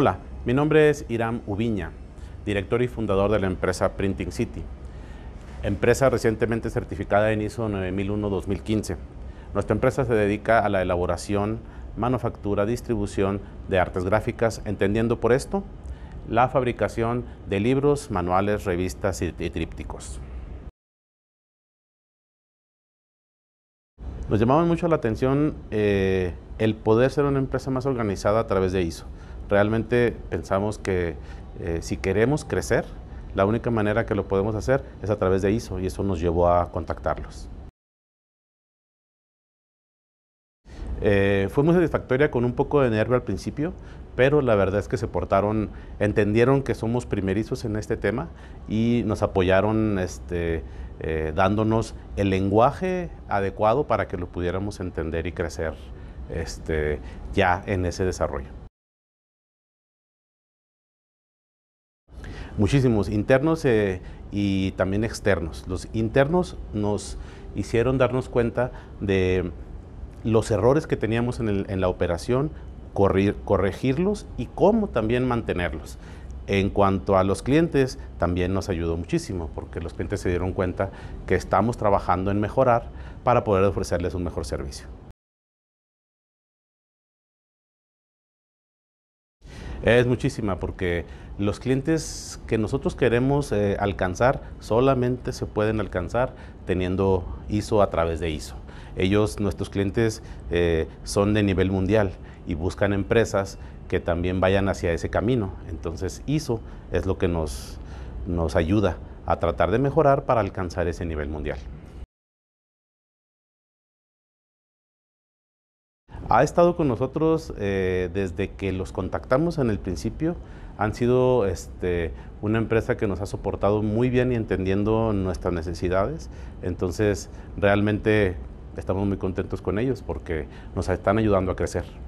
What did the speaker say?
Hola, mi nombre es Iram Ubiña, director y fundador de la empresa Printing City, empresa recientemente certificada en ISO 9001-2015. Nuestra empresa se dedica a la elaboración, manufactura, distribución de artes gráficas, entendiendo por esto la fabricación de libros, manuales, revistas y trípticos. Nos llamaba mucho la atención eh, el poder ser una empresa más organizada a través de ISO. Realmente pensamos que eh, si queremos crecer, la única manera que lo podemos hacer es a través de ISO y eso nos llevó a contactarlos. Eh, fue muy satisfactoria con un poco de nervio al principio, pero la verdad es que se portaron, entendieron que somos primerizos en este tema y nos apoyaron este, eh, dándonos el lenguaje adecuado para que lo pudiéramos entender y crecer este, ya en ese desarrollo. muchísimos internos eh, y también externos. Los internos nos hicieron darnos cuenta de los errores que teníamos en, la operación, corregirlos y cómo también mantenerlos. En cuanto a los clientes, también nos ayudó muchísimo, porque los clientes se dieron cuenta que estamos trabajando en mejorar para poder ofrecerles un mejor servicio. Es muchísima porque los clientes que nosotros queremos eh, alcanzar solamente se pueden alcanzar teniendo ISO a través de ISO. Ellos, nuestros clientes, eh, son de nivel mundial y buscan empresas que también vayan hacia ese camino. Entonces ISO es lo que nos, nos ayuda a tratar de mejorar para alcanzar ese nivel mundial. Ha estado con nosotros eh, desde que los contactamos en el principio. Han sido este, una empresa que nos ha soportado muy bien y entendiendo nuestras necesidades. Entonces, realmente estamos muy contentos con ellos porque nos están ayudando a crecer.